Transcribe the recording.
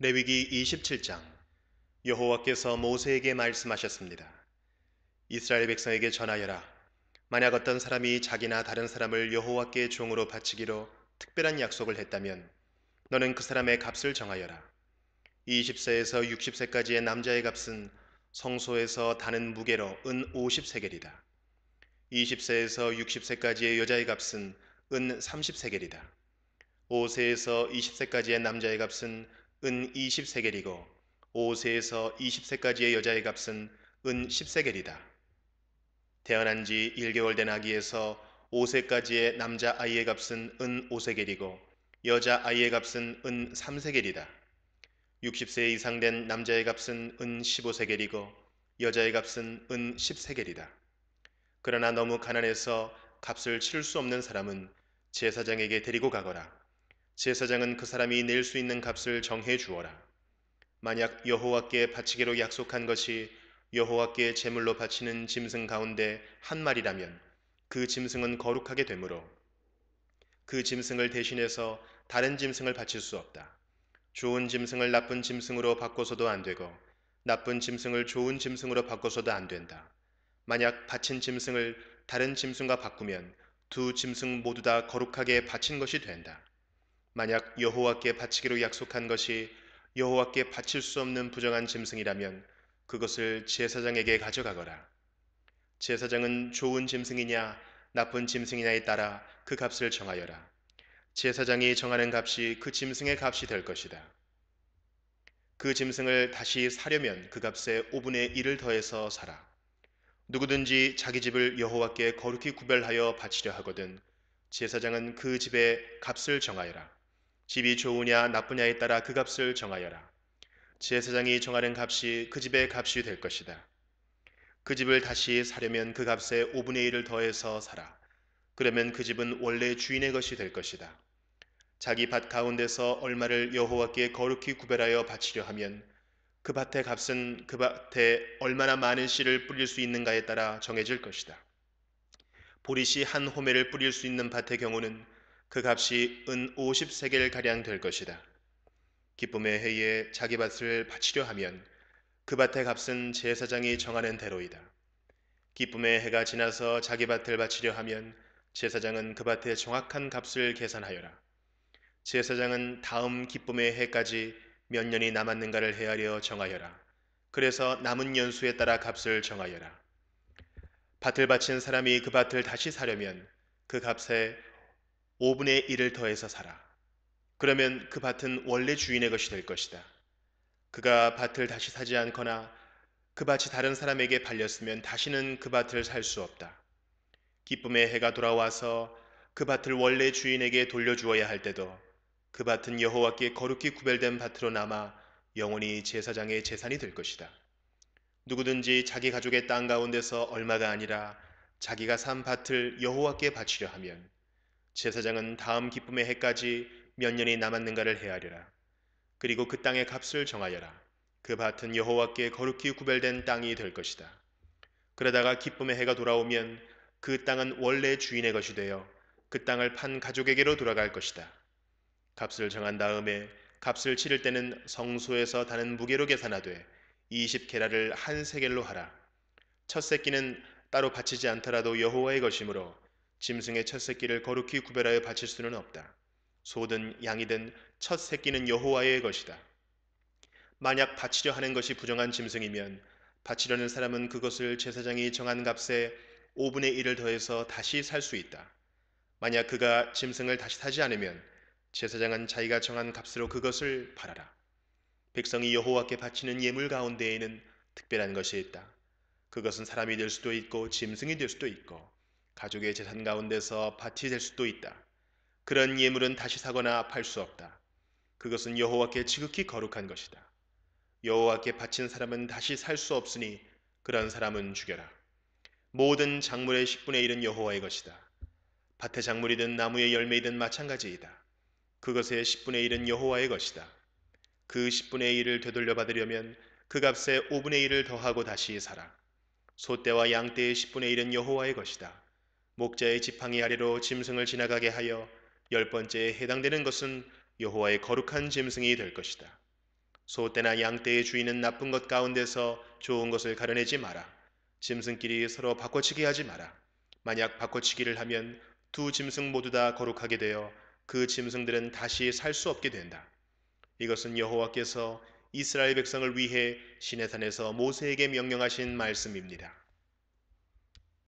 레위기 27장 여호와께서 모세에게 말씀하셨습니다. 이스라엘 백성에게 전하여라. 만약 어떤 사람이 자기나 다른 사람을 여호와께 종으로 바치기로 특별한 약속을 했다면 너는 그 사람의 값을 정하여라. 20세에서 60세까지의 남자의 값은 성소에서 다는 무게로 은 50세겔이다. 20세에서 60세까지의 여자의 값은 은 30세겔이다. 5세에서 20세까지의 남자의 값은 은 20세겔이고 5세에서 20세까지의 여자의 값은 은 10세겔이다. 태어난 지 1개월 된 아기에서 5세까지의 남자 아이의 값은 은 5세겔이고 여자 아이의 값은 은 3세겔이다. 60세 이상 된 남자의 값은 은 15세겔이고 여자의 값은 은 10세겔이다. 그러나 너무 가난해서 값을 치를 수 없는 사람은 제사장에게 데리고 가거라. 제사장은 그 사람이 낼 수 있는 값을 정해 주어라. 만약 여호와께 바치기로 약속한 것이 여호와께 제물로 바치는 짐승 가운데 한 마리라면 그 짐승은 거룩하게 되므로 그 짐승을 대신해서 다른 짐승을 바칠 수 없다. 좋은 짐승을 나쁜 짐승으로 바꿔서도 안 되고 나쁜 짐승을 좋은 짐승으로 바꿔서도 안 된다. 만약 바친 짐승을 다른 짐승과 바꾸면 두 짐승 모두 다 거룩하게 바친 것이 된다. 만약 여호와께 바치기로 약속한 것이 여호와께 바칠 수 없는 부정한 짐승이라면 그것을 제사장에게 가져가거라. 제사장은 좋은 짐승이냐 나쁜 짐승이냐에 따라 그 값을 정하여라. 제사장이 정하는 값이 그 짐승의 값이 될 것이다. 그 짐승을 다시 사려면 그값의 5분의 1을 더해서 사라. 누구든지 자기 집을 여호와께 거룩히 구별하여 바치려 하거든 제사장은 그 집의 값을 정하여라. 집이 좋으냐 나쁘냐에 따라 그 값을 정하여라. 제사장이 정하는 값이 그 집의 값이 될 것이다. 그 집을 다시 사려면 그 값에 5분의 1을 더해서 사라. 그러면 그 집은 원래 주인의 것이 될 것이다. 자기 밭 가운데서 얼마를 여호와께 거룩히 구별하여 바치려 하면 그 밭의 값은 그 밭에 얼마나 많은 씨를 뿌릴 수 있는가에 따라 정해질 것이다. 보리씨 한 호매를 뿌릴 수 있는 밭의 경우는 그 값이 은 50세겔 가량 될 것이다. 기쁨의 해에 자기 밭을 바치려 하면 그 밭의 값은 제사장이 정하는 대로이다. 기쁨의 해가 지나서 자기 밭을 바치려 하면 제사장은 그 밭의 정확한 값을 계산하여라. 제사장은 다음 기쁨의 해까지 몇 년이 남았는가를 헤아려 정하여라. 그래서 남은 연수에 따라 값을 정하여라. 밭을 바친 사람이 그 밭을 다시 사려면 그 값에 5분의 1을 더해서 사라. 그러면 그 밭은 원래 주인의 것이 될 것이다. 그가 밭을 다시 사지 않거나 그 밭이 다른 사람에게 팔렸으면 다시는 그 밭을 살 수 없다. 기쁨의 해가 돌아와서 그 밭을 원래 주인에게 돌려주어야 할 때도 그 밭은 여호와께 거룩히 구별된 밭으로 남아 영원히 제사장의 재산이 될 것이다. 누구든지 자기 가족의 땅 가운데서 얼마가 아니라 자기가 산 밭을 여호와께 바치려 하면 제사장은 다음 기쁨의 해까지 몇 년이 남았는가를 헤아리라. 그리고 그 땅의 값을 정하여라. 그 밭은 여호와께 거룩히 구별된 땅이 될 것이다. 그러다가 기쁨의 해가 돌아오면 그 땅은 원래 주인의 것이 되어 그 땅을 판 가족에게로 돌아갈 것이다. 값을 정한 다음에 값을 치를 때는 성소에서 다는 무게로 계산하되 20게라를 한 세겔로 하라. 첫 새끼는 따로 바치지 않더라도 여호와의 것이므로 짐승의 첫 새끼를 거룩히 구별하여 바칠 수는 없다. 소든 양이든 첫 새끼는 여호와의 것이다. 만약 바치려 하는 것이 부정한 짐승이면 바치려는 사람은 그것을 제사장이 정한 값에 5분의 1을 더해서 다시 살 수 있다. 만약 그가 짐승을 다시 사지 않으면 제사장은 자기가 정한 값으로 그것을 팔아라. 백성이 여호와께 바치는 예물 가운데에는 특별한 것이 있다. 그것은 사람이 될 수도 있고 짐승이 될 수도 있고 가족의 재산 가운데서 밭이 될 수도 있다. 그런 예물은 다시 사거나 팔 수 없다. 그것은 여호와께 지극히 거룩한 것이다. 여호와께 바친 사람은 다시 살 수 없으니 그런 사람은 죽여라. 모든 작물의 10분의 1은 여호와의 것이다. 밭의 작물이든 나무의 열매이든 마찬가지이다. 그것의 10분의 1은 여호와의 것이다. 그 10분의 1을 되돌려 받으려면 그 값에 5분의 1을 더하고 다시 사라. 소떼와 양떼의 10분의 1은 여호와의 것이다. 목자의 지팡이 아래로 짐승을 지나가게 하여 열 번째에 해당되는 것은 여호와의 거룩한 짐승이 될 것이다. 소떼나 양떼의 주인은 나쁜 것 가운데서 좋은 것을 가려내지 마라. 짐승끼리 서로 바꿔치기 하지 마라. 만약 바꿔치기를 하면 두 짐승 모두 다 거룩하게 되어 그 짐승들은 다시 살 수 없게 된다. 이것은 여호와께서 이스라엘 백성을 위해 시내산에서 모세에게 명령하신 말씀입니다.